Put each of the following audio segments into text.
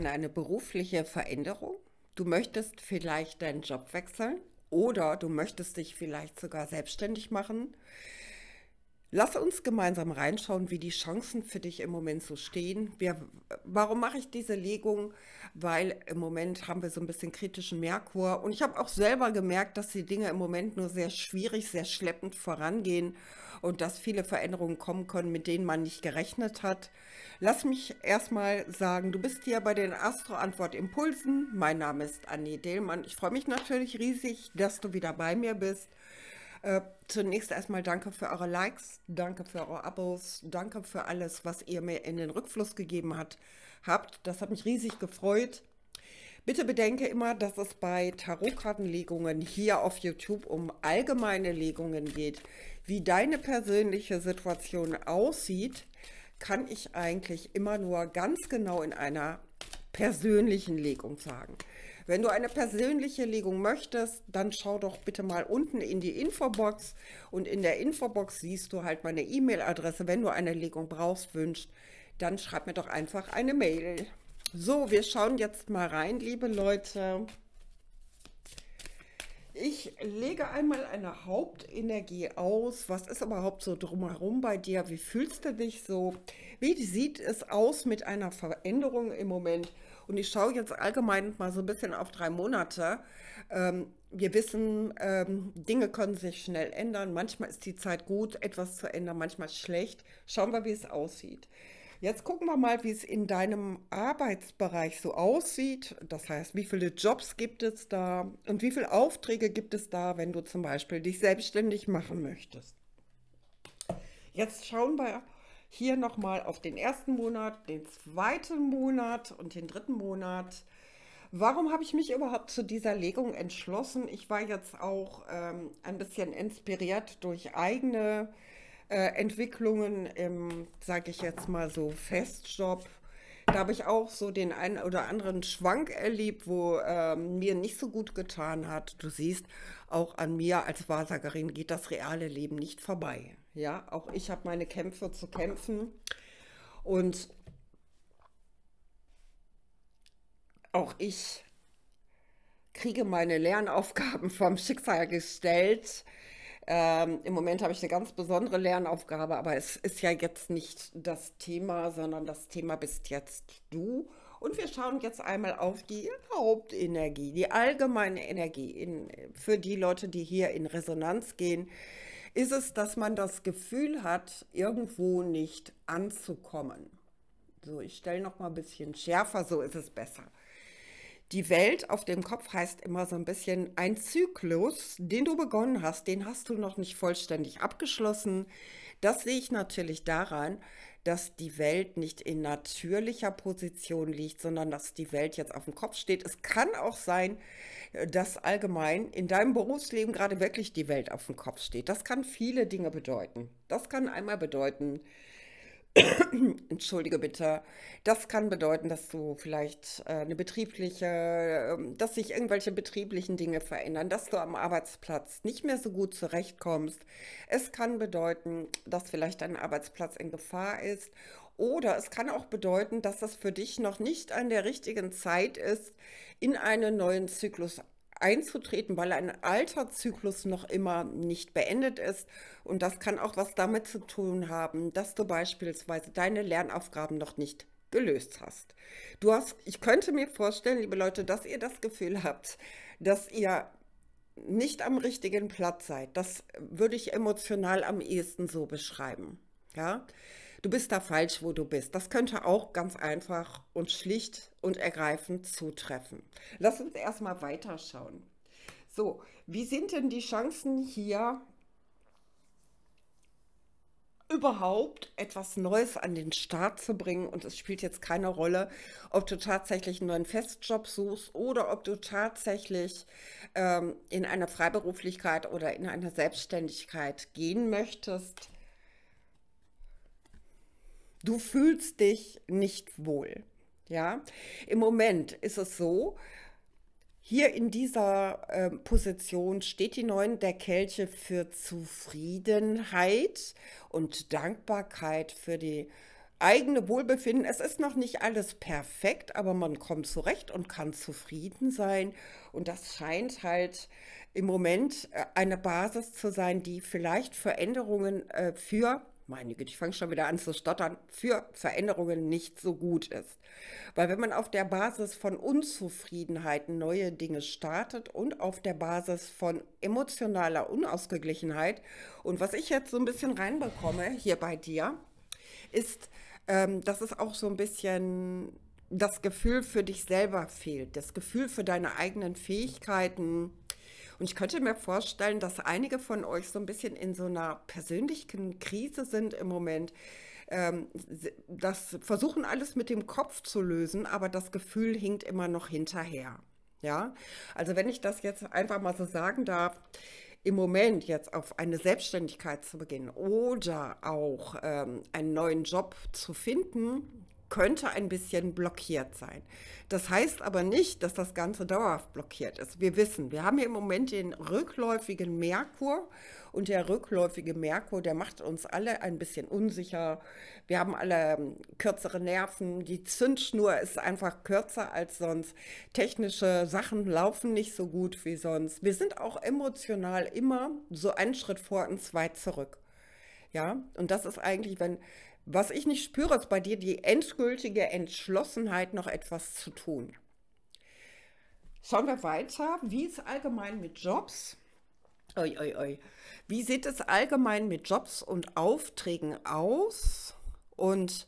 an eine berufliche Veränderung. Du möchtest vielleicht deinen Job wechseln oder du möchtest dich vielleicht sogar selbstständig machen. Lass uns gemeinsam reinschauen, wie die Chancen für dich im Moment so stehen. Wir, warum mache ich diese Legung? Weil im Moment haben wir so ein bisschen kritischen Merkur und ich habe auch selber gemerkt, dass die Dinge im Moment nur sehr schwierig, sehr schleppend vorangehen und dass viele Veränderungen kommen können, mit denen man nicht gerechnet hat. Lass mich erstmal sagen, du bist hier bei den Astro-Antwort Impulsen. Mein Name ist Annie Dehlmann. Ich freue mich natürlich riesig, dass du wieder bei mir bist. Äh, zunächst erstmal danke für eure Likes, danke für eure Abos, danke für alles, was ihr mir in den Rückfluss gegeben hat, habt. Das hat mich riesig gefreut. Bitte bedenke immer, dass es bei Tarotkartenlegungen hier auf YouTube um allgemeine Legungen geht. Wie deine persönliche Situation aussieht, kann ich eigentlich immer nur ganz genau in einer persönlichen Legung sagen. Wenn du eine persönliche Legung möchtest, dann schau doch bitte mal unten in die Infobox und in der Infobox siehst du halt meine E-Mail-Adresse. Wenn du eine Legung brauchst, wünscht, dann schreib mir doch einfach eine Mail. So, wir schauen jetzt mal rein, liebe Leute. Ich lege einmal eine Hauptenergie aus. Was ist überhaupt so drumherum bei dir? Wie fühlst du dich so? Wie sieht es aus mit einer Veränderung im Moment? Und ich schaue jetzt allgemein mal so ein bisschen auf drei Monate. Ähm, wir wissen, ähm, Dinge können sich schnell ändern. Manchmal ist die Zeit gut, etwas zu ändern, manchmal schlecht. Schauen wir, wie es aussieht. Jetzt gucken wir mal, wie es in deinem Arbeitsbereich so aussieht. Das heißt, wie viele Jobs gibt es da und wie viele Aufträge gibt es da, wenn du zum Beispiel dich selbstständig machen möchtest. Jetzt schauen wir hier nochmal auf den ersten Monat, den zweiten Monat und den dritten Monat. Warum habe ich mich überhaupt zu dieser Legung entschlossen? Ich war jetzt auch ähm, ein bisschen inspiriert durch eigene äh, Entwicklungen im, sage ich jetzt mal so, Festjob. Da habe ich auch so den einen oder anderen Schwank erlebt, wo ähm, mir nicht so gut getan hat. Du siehst, auch an mir als Wahrsagerin geht das reale Leben nicht vorbei. Ja, auch ich habe meine Kämpfe zu kämpfen. Und auch ich kriege meine Lernaufgaben vom Schicksal gestellt. Ähm, Im Moment habe ich eine ganz besondere Lernaufgabe, aber es ist ja jetzt nicht das Thema, sondern das Thema bist jetzt du. Und wir schauen jetzt einmal auf die Hauptenergie, die allgemeine Energie in, für die Leute, die hier in Resonanz gehen ist es, dass man das Gefühl hat, irgendwo nicht anzukommen. So, ich stelle noch mal ein bisschen schärfer, so ist es besser. Die Welt auf dem Kopf heißt immer so ein bisschen ein Zyklus, den du begonnen hast, den hast du noch nicht vollständig abgeschlossen. Das sehe ich natürlich daran, dass die Welt nicht in natürlicher Position liegt, sondern dass die Welt jetzt auf dem Kopf steht. Es kann auch sein, äh, dass allgemein in deinem Berufsleben gerade wirklich die Welt auf dem Kopf steht. Das kann viele Dinge bedeuten. Das kann einmal bedeuten, Entschuldige bitte. Das kann bedeuten, dass du vielleicht äh, eine betriebliche, ähm, dass sich irgendwelche betrieblichen Dinge verändern, dass du am Arbeitsplatz nicht mehr so gut zurechtkommst. Es kann bedeuten, dass vielleicht dein Arbeitsplatz in Gefahr ist. Oder es kann auch bedeuten, dass das für dich noch nicht an der richtigen Zeit ist, in einen neuen Zyklus einzutreten, weil ein alter Zyklus noch immer nicht beendet ist. Und das kann auch was damit zu tun haben, dass du beispielsweise deine Lernaufgaben noch nicht gelöst hast. Du hast, ich könnte mir vorstellen, liebe Leute, dass ihr das Gefühl habt, dass ihr nicht am richtigen Platz seid. Das würde ich emotional am ehesten so beschreiben. Ja du bist da falsch, wo du bist. Das könnte auch ganz einfach und schlicht und ergreifend zutreffen. Lass uns erstmal weiterschauen. So, wie sind denn die Chancen hier überhaupt etwas Neues an den Start zu bringen. Und es spielt jetzt keine Rolle, ob du tatsächlich einen neuen Festjob suchst oder ob du tatsächlich ähm, in eine Freiberuflichkeit oder in eine Selbstständigkeit gehen möchtest. Du fühlst dich nicht wohl. Ja, im Moment ist es so, hier in dieser äh, Position steht die neuen der Kelche für Zufriedenheit und Dankbarkeit für die eigene Wohlbefinden. Es ist noch nicht alles perfekt, aber man kommt zurecht und kann zufrieden sein. Und das scheint halt im Moment äh, eine Basis zu sein, die vielleicht Veränderungen äh, für meine Güte, ich fange schon wieder an zu stottern, für Veränderungen nicht so gut ist. Weil wenn man auf der Basis von Unzufriedenheiten neue Dinge startet und auf der Basis von emotionaler Unausgeglichenheit und was ich jetzt so ein bisschen reinbekomme hier bei dir, ist, ähm, dass es auch so ein bisschen das Gefühl für dich selber fehlt, das Gefühl für deine eigenen Fähigkeiten, und ich könnte mir vorstellen, dass einige von euch so ein bisschen in so einer persönlichen Krise sind im Moment. Ähm, das versuchen alles mit dem Kopf zu lösen, aber das Gefühl hinkt immer noch hinterher. Ja, also wenn ich das jetzt einfach mal so sagen darf, im Moment jetzt auf eine Selbstständigkeit zu beginnen oder auch ähm, einen neuen Job zu finden, könnte ein bisschen blockiert sein. Das heißt aber nicht, dass das Ganze dauerhaft blockiert ist. Wir wissen, wir haben hier im Moment den rückläufigen Merkur und der rückläufige Merkur, der macht uns alle ein bisschen unsicher. Wir haben alle ähm, kürzere Nerven, die Zündschnur ist einfach kürzer als sonst. Technische Sachen laufen nicht so gut wie sonst. Wir sind auch emotional immer so einen Schritt vor und zwei zurück. Ja, und das ist eigentlich, wenn was ich nicht spüre, ist bei dir die endgültige Entschlossenheit, noch etwas zu tun. Schauen wir weiter. Wie ist allgemein mit Jobs? Oi, oi, oi. Wie sieht es allgemein mit Jobs und Aufträgen aus? Und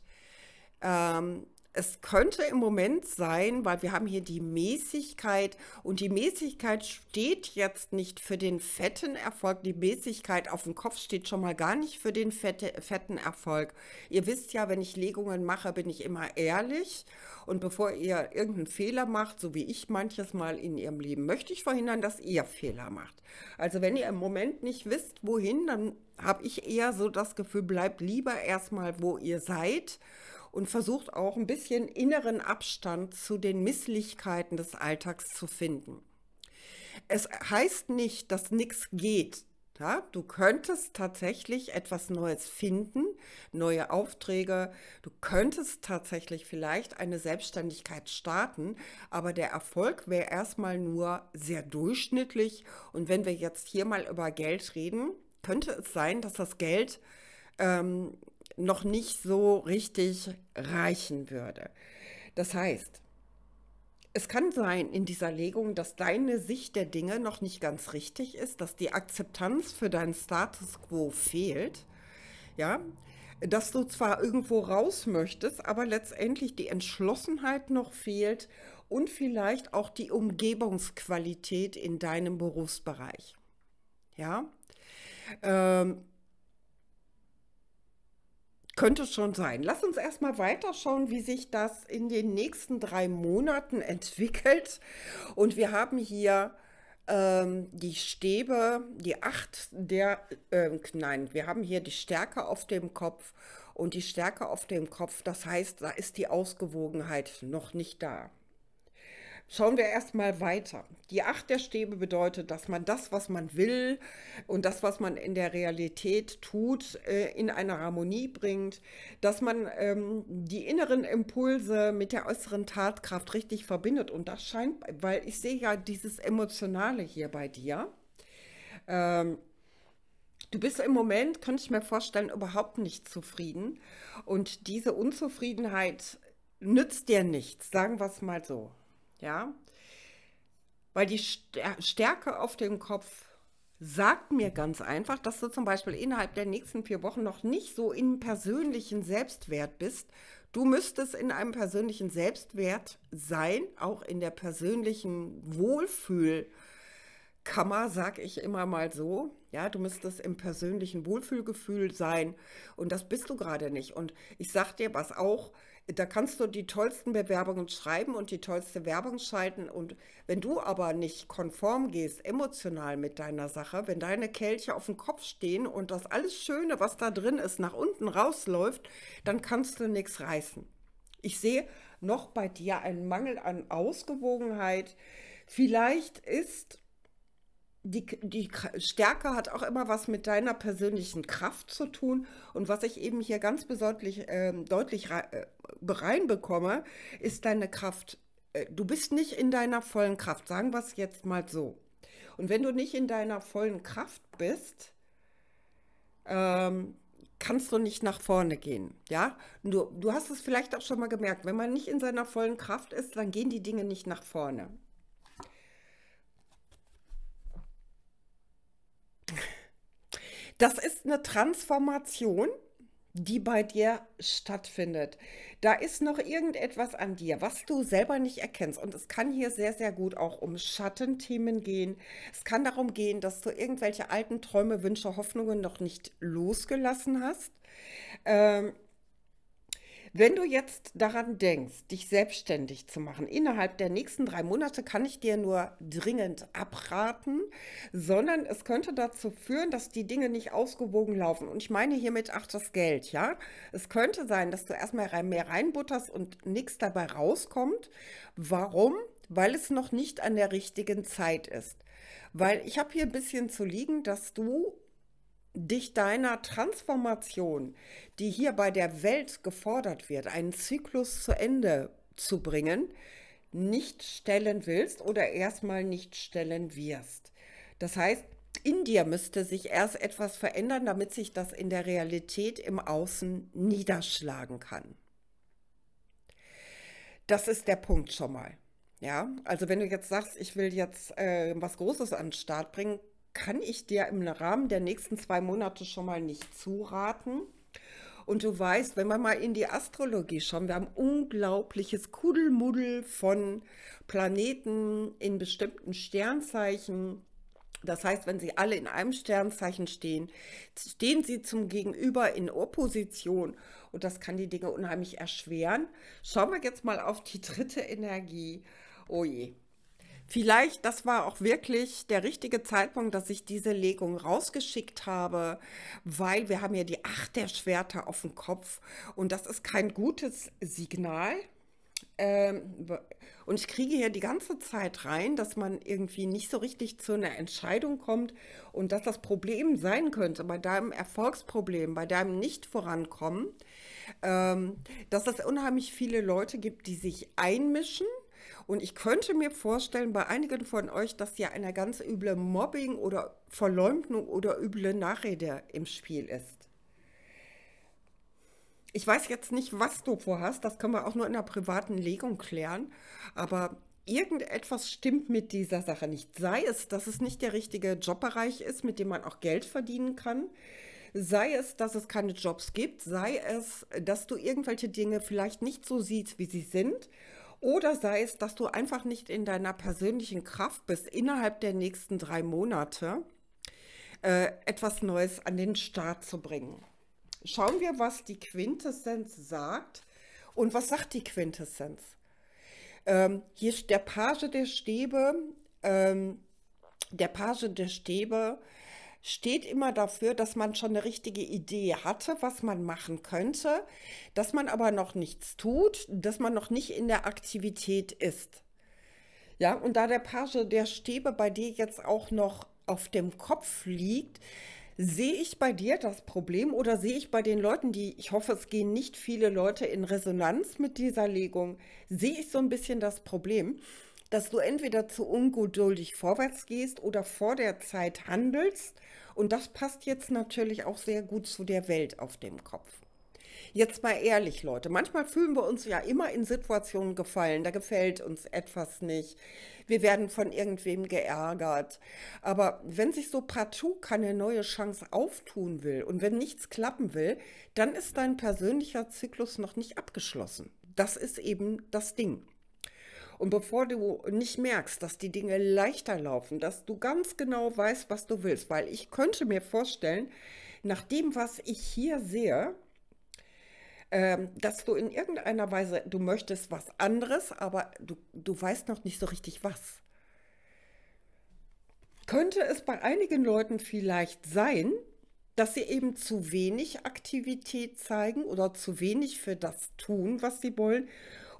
ähm, es könnte im Moment sein, weil wir haben hier die Mäßigkeit und die Mäßigkeit steht jetzt nicht für den fetten Erfolg. Die Mäßigkeit auf dem Kopf steht schon mal gar nicht für den fette, fetten Erfolg. Ihr wisst ja, wenn ich Legungen mache, bin ich immer ehrlich. Und bevor ihr irgendeinen Fehler macht, so wie ich manches Mal in ihrem Leben, möchte ich verhindern, dass ihr Fehler macht. Also wenn ihr im Moment nicht wisst, wohin, dann habe ich eher so das Gefühl, bleibt lieber erstmal, wo ihr seid und versucht auch ein bisschen inneren Abstand zu den Misslichkeiten des Alltags zu finden. Es heißt nicht, dass nichts geht. Ja? du könntest tatsächlich etwas Neues finden, neue Aufträge, du könntest tatsächlich vielleicht eine Selbstständigkeit starten, aber der Erfolg wäre erstmal nur sehr durchschnittlich. Und wenn wir jetzt hier mal über Geld reden, könnte es sein, dass das Geld ähm, noch nicht so richtig reichen würde. Das heißt, es kann sein in dieser Legung, dass deine Sicht der Dinge noch nicht ganz richtig ist, dass die Akzeptanz für deinen Status quo fehlt. Ja, dass du zwar irgendwo raus möchtest, aber letztendlich die Entschlossenheit noch fehlt und vielleicht auch die Umgebungsqualität in deinem Berufsbereich. Ja, ähm, könnte schon sein. Lass uns erstmal weiterschauen, wie sich das in den nächsten drei Monaten entwickelt. Und wir haben hier ähm, die Stäbe, die acht der, äh, nein, wir haben hier die Stärke auf dem Kopf und die Stärke auf dem Kopf, das heißt, da ist die Ausgewogenheit noch nicht da. Schauen wir erstmal weiter. Die Acht der Stäbe bedeutet, dass man das, was man will und das, was man in der Realität tut, äh, in eine Harmonie bringt, dass man ähm, die inneren Impulse mit der äußeren Tatkraft richtig verbindet. Und das scheint, weil ich sehe ja dieses Emotionale hier bei dir. Ähm, du bist im Moment, könnte ich mir vorstellen, überhaupt nicht zufrieden. Und diese Unzufriedenheit nützt dir nichts, sagen wir es mal so ja, weil die Stärke auf dem Kopf sagt mir ganz einfach, dass du zum Beispiel innerhalb der nächsten vier Wochen noch nicht so im persönlichen Selbstwert bist. Du müsstest in einem persönlichen Selbstwert sein, auch in der persönlichen Wohlfühlkammer, sag ich immer mal so. Ja, du müsstest im persönlichen Wohlfühlgefühl sein und das bist du gerade nicht. Und ich sag dir was auch, da kannst du die tollsten Bewerbungen schreiben und die tollste Werbung schalten. Und wenn du aber nicht konform gehst, emotional mit deiner Sache, wenn deine Kelche auf dem Kopf stehen und das alles Schöne, was da drin ist, nach unten rausläuft, dann kannst du nichts reißen. Ich sehe noch bei dir einen Mangel an Ausgewogenheit. Vielleicht ist die, die Stärke hat auch immer was mit deiner persönlichen Kraft zu tun. Und was ich eben hier ganz besonders ähm, äh, deutlich reinbekomme, ist deine Kraft. Äh, du bist nicht in deiner vollen Kraft, sagen wir es jetzt mal so. Und wenn du nicht in deiner vollen Kraft bist, ähm, kannst du nicht nach vorne gehen. Ja, du, du hast es vielleicht auch schon mal gemerkt, wenn man nicht in seiner vollen Kraft ist, dann gehen die Dinge nicht nach vorne. Das ist eine Transformation die bei dir stattfindet. Da ist noch irgendetwas an dir, was du selber nicht erkennst. Und es kann hier sehr, sehr gut auch um Schattenthemen gehen. Es kann darum gehen, dass du irgendwelche alten Träume, Wünsche, Hoffnungen noch nicht losgelassen hast. Ähm, wenn du jetzt daran denkst, dich selbstständig zu machen, innerhalb der nächsten drei Monate kann ich dir nur dringend abraten, sondern es könnte dazu führen, dass die Dinge nicht ausgewogen laufen. Und ich meine hiermit ach das Geld, ja. Es könnte sein, dass du erstmal mehr reinbutterst und nichts dabei rauskommt. Warum? Weil es noch nicht an der richtigen Zeit ist. Weil ich habe hier ein bisschen zu liegen, dass du dich deiner Transformation, die hier bei der Welt gefordert wird, einen Zyklus zu Ende zu bringen, nicht stellen willst oder erstmal nicht stellen wirst. Das heißt, in dir müsste sich erst etwas verändern, damit sich das in der Realität im Außen niederschlagen kann. Das ist der Punkt schon mal. Ja, also wenn du jetzt sagst, ich will jetzt äh, was Großes an den Start bringen, kann ich dir im Rahmen der nächsten zwei Monate schon mal nicht zuraten. Und du weißt, wenn wir mal in die Astrologie schauen, wir haben unglaubliches Kuddelmuddel von Planeten in bestimmten Sternzeichen. Das heißt, wenn sie alle in einem Sternzeichen stehen, stehen sie zum Gegenüber in Opposition und das kann die Dinge unheimlich erschweren. Schauen wir jetzt mal auf die dritte Energie. Oh je, Vielleicht, das war auch wirklich der richtige Zeitpunkt, dass ich diese Legung rausgeschickt habe, weil wir haben ja die Acht der Schwerter auf dem Kopf und das ist kein gutes Signal. Ähm, und ich kriege hier die ganze Zeit rein, dass man irgendwie nicht so richtig zu einer Entscheidung kommt und dass das Problem sein könnte bei deinem Erfolgsproblem, bei deinem Nicht-Vorankommen, ähm, dass es unheimlich viele Leute gibt, die sich einmischen und ich könnte mir vorstellen, bei einigen von euch, dass ja eine ganz üble Mobbing oder Verleumdung oder üble Nachrede im Spiel ist. Ich weiß jetzt nicht, was du vorhast, das können wir auch nur in der privaten Legung klären, aber irgendetwas stimmt mit dieser Sache nicht. Sei es, dass es nicht der richtige Jobbereich ist, mit dem man auch Geld verdienen kann, sei es, dass es keine Jobs gibt, sei es, dass du irgendwelche Dinge vielleicht nicht so siehst, wie sie sind oder sei es, dass du einfach nicht in deiner persönlichen Kraft bist, innerhalb der nächsten drei Monate äh, etwas Neues an den Start zu bringen. Schauen wir, was die Quintessenz sagt. Und was sagt die Quintessenz? Ähm, hier ist der Page der Stäbe, ähm, der Page der Stäbe steht immer dafür, dass man schon eine richtige Idee hatte, was man machen könnte, dass man aber noch nichts tut, dass man noch nicht in der Aktivität ist. Ja, und da der Page der Stäbe bei dir jetzt auch noch auf dem Kopf liegt, sehe ich bei dir das Problem oder sehe ich bei den Leuten, die, ich hoffe, es gehen nicht viele Leute in Resonanz mit dieser Legung, sehe ich so ein bisschen das Problem, dass du entweder zu ungeduldig vorwärts gehst oder vor der Zeit handelst. Und das passt jetzt natürlich auch sehr gut zu der Welt auf dem Kopf. Jetzt mal ehrlich, Leute. Manchmal fühlen wir uns ja immer in Situationen gefallen. Da gefällt uns etwas nicht. Wir werden von irgendwem geärgert. Aber wenn sich so partout keine neue Chance auftun will und wenn nichts klappen will, dann ist dein persönlicher Zyklus noch nicht abgeschlossen. Das ist eben das Ding. Und bevor du nicht merkst, dass die Dinge leichter laufen, dass du ganz genau weißt, was du willst, weil ich könnte mir vorstellen, nach dem, was ich hier sehe, ähm, dass du in irgendeiner Weise, du möchtest was anderes, aber du, du weißt noch nicht so richtig was. Könnte es bei einigen Leuten vielleicht sein, dass sie eben zu wenig Aktivität zeigen oder zu wenig für das tun, was sie wollen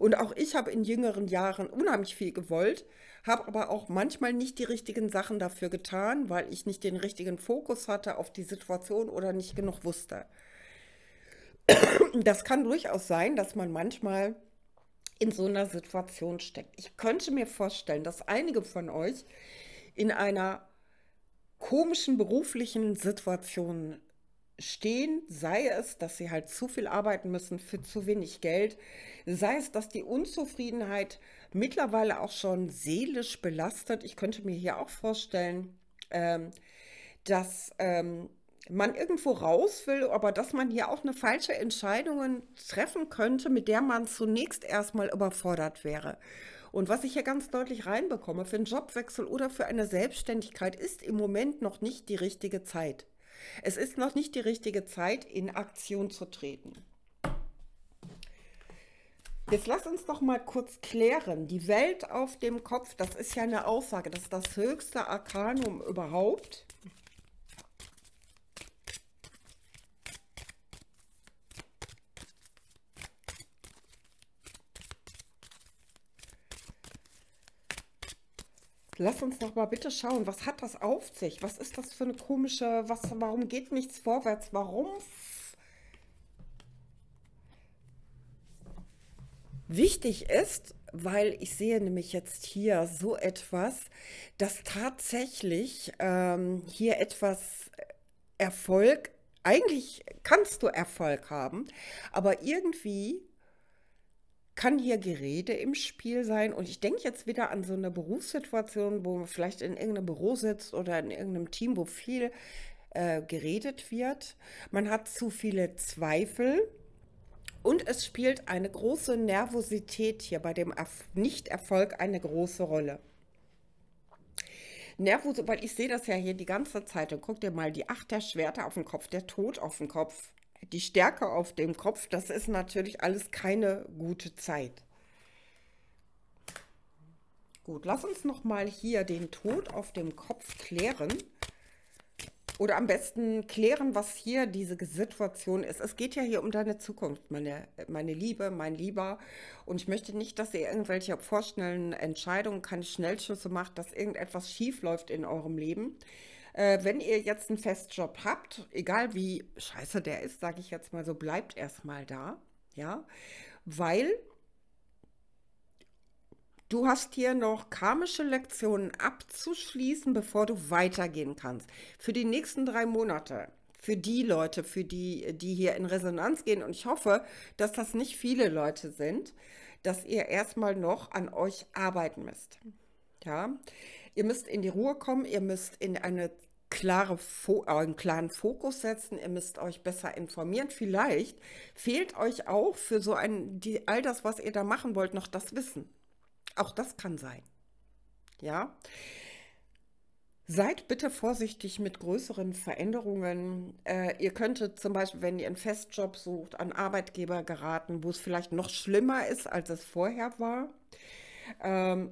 und auch ich habe in jüngeren Jahren unheimlich viel gewollt, habe aber auch manchmal nicht die richtigen Sachen dafür getan, weil ich nicht den richtigen Fokus hatte auf die Situation oder nicht genug wusste. Das kann durchaus sein, dass man manchmal in so einer Situation steckt. Ich könnte mir vorstellen, dass einige von euch in einer komischen beruflichen Situation stehen, sei es, dass sie halt zu viel arbeiten müssen für zu wenig Geld, sei es, dass die Unzufriedenheit mittlerweile auch schon seelisch belastet. Ich könnte mir hier auch vorstellen, ähm, dass ähm, man irgendwo raus will, aber dass man hier auch eine falsche Entscheidung treffen könnte, mit der man zunächst erstmal überfordert wäre. Und was ich hier ganz deutlich reinbekomme, für einen Jobwechsel oder für eine Selbstständigkeit ist im Moment noch nicht die richtige Zeit. Es ist noch nicht die richtige Zeit, in Aktion zu treten. Jetzt lass uns noch mal kurz klären. Die Welt auf dem Kopf, das ist ja eine Aussage, das ist das höchste Arkanum überhaupt. Lass uns doch mal bitte schauen, was hat das auf sich? Was ist das für eine komische, was, warum geht nichts vorwärts? Warum? Wichtig ist, weil ich sehe nämlich jetzt hier so etwas, dass tatsächlich ähm, hier etwas Erfolg, eigentlich kannst du Erfolg haben, aber irgendwie kann hier Gerede im Spiel sein? Und ich denke jetzt wieder an so eine Berufssituation, wo man vielleicht in irgendeinem Büro sitzt oder in irgendeinem Team, wo viel äh, geredet wird. Man hat zu viele Zweifel. Und es spielt eine große Nervosität hier bei dem Nicht-Erfolg eine große Rolle. Nervos, weil ich sehe das ja hier die ganze Zeit und guck dir mal die Acht der Schwerter auf den Kopf, der Tod auf den Kopf die Stärke auf dem Kopf, das ist natürlich alles keine gute Zeit. Gut, lass uns nochmal hier den Tod auf dem Kopf klären. Oder am besten klären, was hier diese Situation ist. Es geht ja hier um deine Zukunft, meine, meine Liebe, mein Lieber. Und ich möchte nicht, dass ihr irgendwelche vorschnellen Entscheidungen, keine Schnellschüsse macht, dass irgendetwas schief läuft in eurem Leben. Äh, wenn ihr jetzt einen Festjob habt, egal wie scheiße der ist, sage ich jetzt mal so, bleibt erstmal da, ja, weil Du hast hier noch karmische Lektionen abzuschließen, bevor du weitergehen kannst. Für die nächsten drei Monate. Für die Leute, für die, die hier in Resonanz gehen. Und ich hoffe, dass das nicht viele Leute sind, dass ihr erstmal noch an euch arbeiten müsst. Ja, ihr müsst in die Ruhe kommen, ihr müsst in eine klare Fo äh, einen klaren Fokus setzen, ihr müsst euch besser informieren. Vielleicht fehlt euch auch für so ein, die, all das, was ihr da machen wollt, noch das Wissen. Auch das kann sein. Ja. Seid bitte vorsichtig mit größeren Veränderungen. Äh, ihr könntet zum Beispiel, wenn ihr einen Festjob sucht, an Arbeitgeber geraten, wo es vielleicht noch schlimmer ist, als es vorher war. Ähm,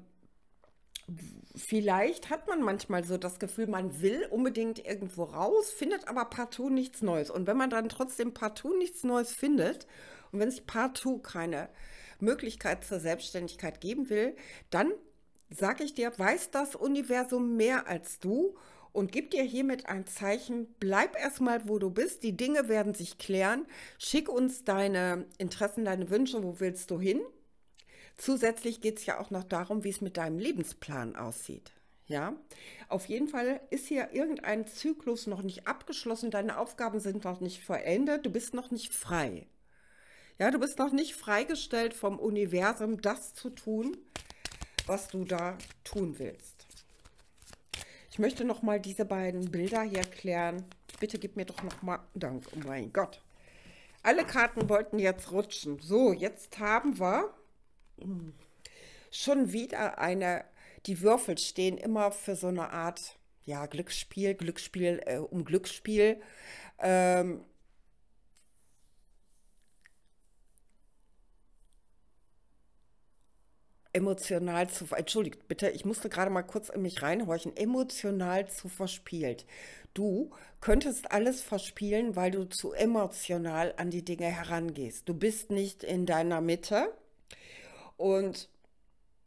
vielleicht hat man manchmal so das Gefühl, man will unbedingt irgendwo raus, findet aber partout nichts Neues. Und wenn man dann trotzdem partout nichts Neues findet und wenn es partout keine Möglichkeit zur Selbstständigkeit geben will, dann sage ich dir, weiß das Universum mehr als du und gib dir hiermit ein Zeichen, bleib erstmal, wo du bist, die Dinge werden sich klären, schick uns deine Interessen, deine Wünsche, wo willst du hin? Zusätzlich geht es ja auch noch darum, wie es mit deinem Lebensplan aussieht. Ja, auf jeden Fall ist hier irgendein Zyklus noch nicht abgeschlossen, deine Aufgaben sind noch nicht vollendet, du bist noch nicht frei. Ja, du bist noch nicht freigestellt vom Universum, das zu tun, was du da tun willst. Ich möchte noch mal diese beiden Bilder hier klären. Bitte gib mir doch noch mal Dank. Oh mein Gott. Alle Karten wollten jetzt rutschen. So, jetzt haben wir Schon wieder eine, die Würfel stehen immer für so eine Art, ja, Glücksspiel, Glücksspiel äh, um Glücksspiel. Ähm, emotional zu, entschuldigt bitte, ich musste gerade mal kurz in mich reinhorchen, emotional zu verspielt. Du könntest alles verspielen, weil du zu emotional an die Dinge herangehst. Du bist nicht in deiner Mitte. Und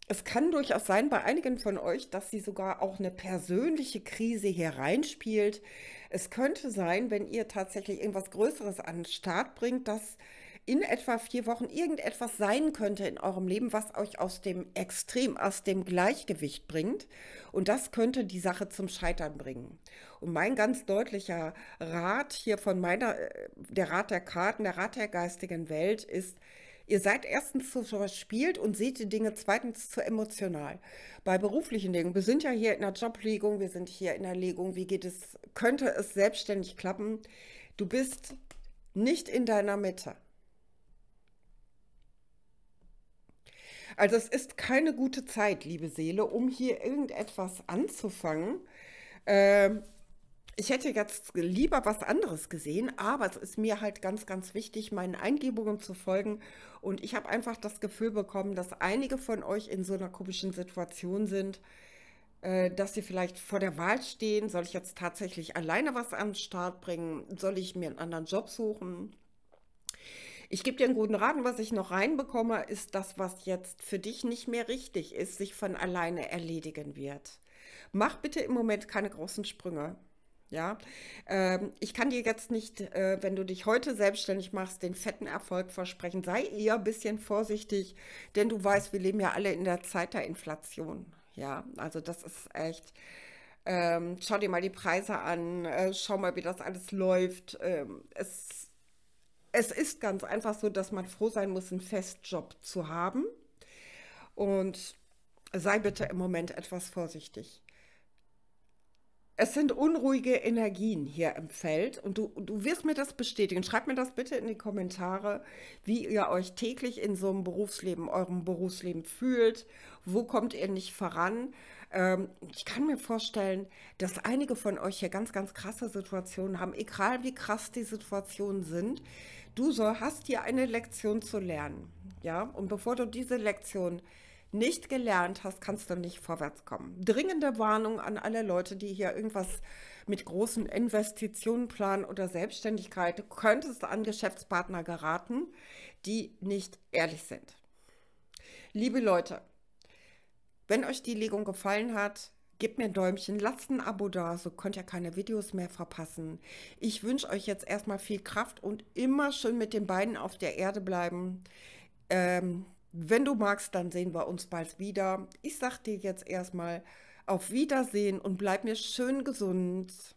es kann durchaus sein bei einigen von euch, dass sie sogar auch eine persönliche Krise hier reinspielt. Es könnte sein, wenn ihr tatsächlich irgendwas Größeres an den Start bringt, dass in etwa vier Wochen irgendetwas sein könnte in eurem Leben, was euch aus dem Extrem, aus dem Gleichgewicht bringt. Und das könnte die Sache zum Scheitern bringen. Und mein ganz deutlicher Rat hier von meiner, äh, der Rat der Karten, der Rat der geistigen Welt ist, Ihr seid erstens zu verspielt und seht die Dinge zweitens zu emotional. Bei beruflichen Dingen, wir sind ja hier in der Joblegung, wir sind hier in der Legung, wie geht es, könnte es selbstständig klappen? Du bist nicht in deiner Mitte. Also es ist keine gute Zeit, liebe Seele, um hier irgendetwas anzufangen. Ähm, ich hätte jetzt lieber was anderes gesehen, aber es ist mir halt ganz, ganz wichtig, meinen Eingebungen zu folgen. Und ich habe einfach das Gefühl bekommen, dass einige von euch in so einer komischen Situation sind, äh, dass sie vielleicht vor der Wahl stehen, soll ich jetzt tatsächlich alleine was an den Start bringen, soll ich mir einen anderen Job suchen. Ich gebe dir einen guten Rat, was ich noch reinbekomme, ist das, was jetzt für dich nicht mehr richtig ist, sich von alleine erledigen wird. Mach bitte im Moment keine großen Sprünge. Ja, ähm, ich kann dir jetzt nicht, äh, wenn du dich heute selbstständig machst, den fetten Erfolg versprechen. Sei eher ein bisschen vorsichtig, denn du weißt, wir leben ja alle in der Zeit der Inflation. Ja, also das ist echt. Ähm, schau dir mal die Preise an, äh, schau mal, wie das alles läuft. Ähm, es, es ist ganz einfach so, dass man froh sein muss, einen Festjob zu haben. Und sei bitte im Moment etwas vorsichtig es sind unruhige Energien hier im Feld und du, du wirst mir das bestätigen. Schreibt mir das bitte in die Kommentare, wie ihr euch täglich in so einem Berufsleben, eurem Berufsleben fühlt. Wo kommt ihr nicht voran? Ähm, ich kann mir vorstellen, dass einige von euch hier ganz, ganz krasse Situationen haben, egal wie krass die Situationen sind. Du soll, hast hier eine Lektion zu lernen. Ja, und bevor du diese Lektion nicht gelernt hast, kannst du nicht vorwärts kommen. Dringende Warnung an alle Leute, die hier irgendwas mit großen Investitionen planen oder Selbstständigkeit. Du könntest an Geschäftspartner geraten, die nicht ehrlich sind. Liebe Leute, wenn euch die Legung gefallen hat, gebt mir ein Däumchen, lasst ein Abo da, so könnt ihr keine Videos mehr verpassen. Ich wünsche euch jetzt erstmal viel Kraft und immer schön mit den Beinen auf der Erde bleiben. Ähm, wenn du magst, dann sehen wir uns bald wieder. Ich sag dir jetzt erstmal auf Wiedersehen und bleib mir schön gesund.